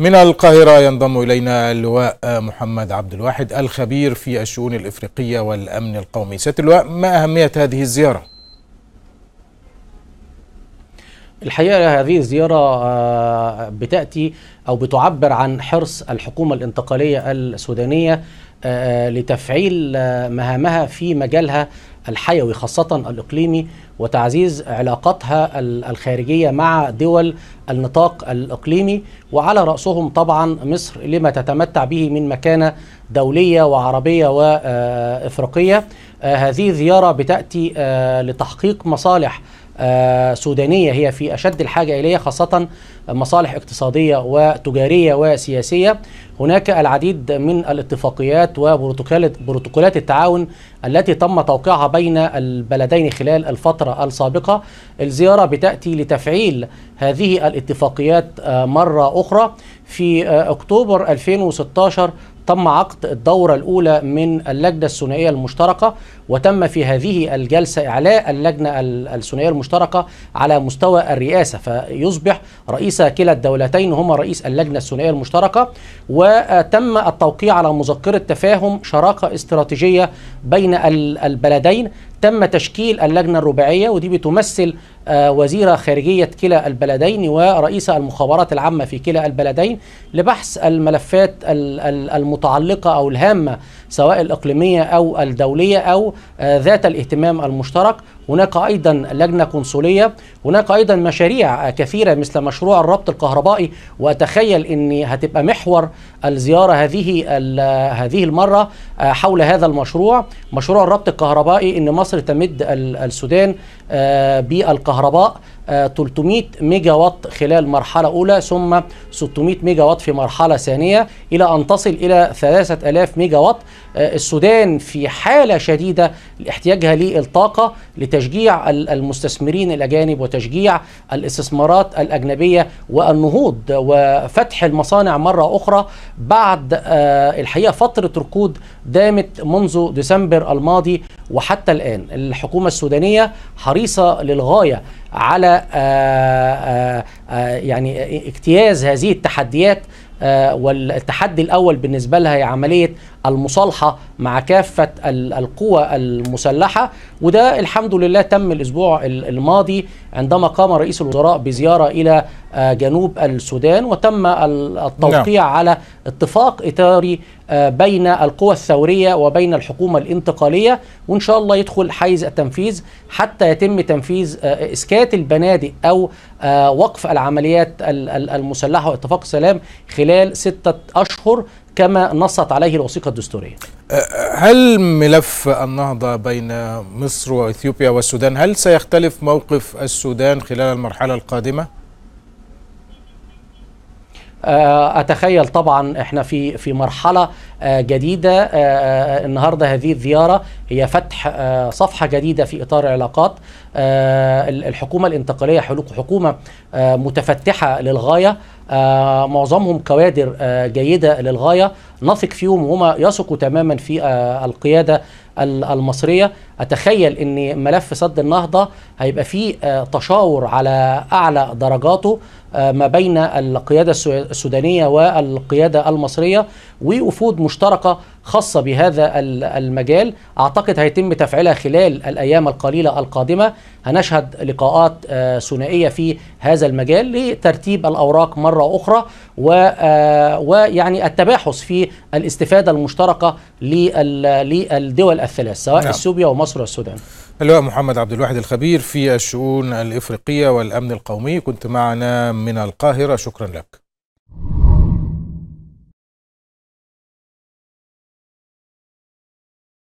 من القاهرة ينضم إلينا اللواء محمد عبد الواحد الخبير في الشؤون الإفريقية والأمن القومي سيادة اللواء ما أهمية هذه الزيارة؟ الحقيقه هذه الزياره آه، بتاتي او بتعبر عن حرص الحكومه الانتقاليه السودانيه آه، آه، لتفعيل مهامها في مجالها الحيوي خاصة الإقليمي وتعزيز علاقاتها الخارجية مع دول النطاق الإقليمي وعلى رأسهم طبعا مصر لما تتمتع به من مكانة دولية وعربية وإفريقية هذه زيارة بتأتي لتحقيق مصالح آه، سودانية هي في أشد الحاجة إليها خاصة مصالح اقتصادية وتجارية وسياسية هناك العديد من الاتفاقيات وبروتوكولات التعاون التي تم توقيعها بين البلدين خلال الفترة السابقة الزيارة بتأتي لتفعيل هذه الاتفاقيات آه، مرة أخرى في آه، أكتوبر 2016 تم عقد الدورة الأولى من اللجنة الثنائية المشتركة وتم في هذه الجلسة إعلاء اللجنة الثنائية المشتركة على مستوى الرئاسة فيصبح رئيس كلا الدولتين هما رئيس اللجنة الثنائية المشتركة وتم التوقيع على مذكرة تفاهم شراكة استراتيجية بين البلدين تم تشكيل اللجنة الرباعية ودي بتمثل آه، وزيرة خارجية كلا البلدين ورئيس المخابرات العامة في كلا البلدين لبحث الملفات المتعلقة أو الهامة سواء الإقليمية أو الدولية أو آه، ذات الاهتمام المشترك هناك أيضا لجنة قنصلية هناك أيضا مشاريع آه، كثيرة مثل مشروع الربط الكهربائي وأتخيل أن هتبقى محور الزيارة هذه آه، هذه المرة حول هذا المشروع مشروع الربط الكهربائي أن مصر تمد السودان بالكهرباء 300 آه، ميجا وات خلال مرحلة أولى ثم 600 ميجا وات في مرحلة ثانية إلى أن تصل إلى 3000 ميجا وات السودان في حالة شديدة لاحتياجها للطاقة لتشجيع المستثمرين الأجانب وتشجيع الاستثمارات الأجنبية والنهوض وفتح المصانع مرة أخرى بعد آه، الحقيقة فترة ركود دامت منذ ديسمبر الماضي وحتى الآن الحكومة السودانية حريصة للغاية على آه، آه، آه، يعني اجتياز هذه التحديات والتحدي الأول بالنسبة لها هي عملية المصالحة مع كافة القوى المسلحة وده الحمد لله تم الأسبوع الماضي عندما قام رئيس الوزراء بزيارة إلى آه، جنوب السودان وتم التوقيع نعم. على اتفاق إطاري آه، بين القوى الثورية وبين الحكومة الانتقالية وإن شاء الله يدخل حيز التنفيذ حتى يتم تنفيذ آه، إسكات البنادق أو وقف العمليات المسلحة واتفاق السلام خلال ستة أشهر كما نصت عليه الوثيقه الدستوريه. أه، أه، هل ملف النهضه بين مصر واثيوبيا والسودان هل سيختلف موقف السودان خلال المرحله القادمه؟ آه، اتخيل طبعا احنا في في مرحله آه، جديده آه، النهارده هذه الزياره هي فتح صفحه جديده في اطار العلاقات الحكومه الانتقاليه حكومه متفتحه للغايه معظمهم كوادر جيده للغايه نثق فيهم وهم يثقوا تماما في القياده المصرية أتخيل أن ملف سد النهضة هيبقى فيه آه، تشاور على أعلى درجاته آه، ما بين القيادة السودانية والقيادة المصرية ووفود مشتركة خاصة بهذا المجال أعتقد هيتم تفعيلها خلال الأيام القليلة القادمة هنشهد لقاءات آه، ثنائية في هذا المجال لترتيب الأوراق مرة أخرى ويعني التباحث في الاستفادة المشتركة للدول الثلاث سواء نعم. اثيوبيا ومصر والسودان اللواء محمد عبد الواحد الخبير في الشؤون الافريقيه والامن القومي كنت معنا من القاهره شكرا لك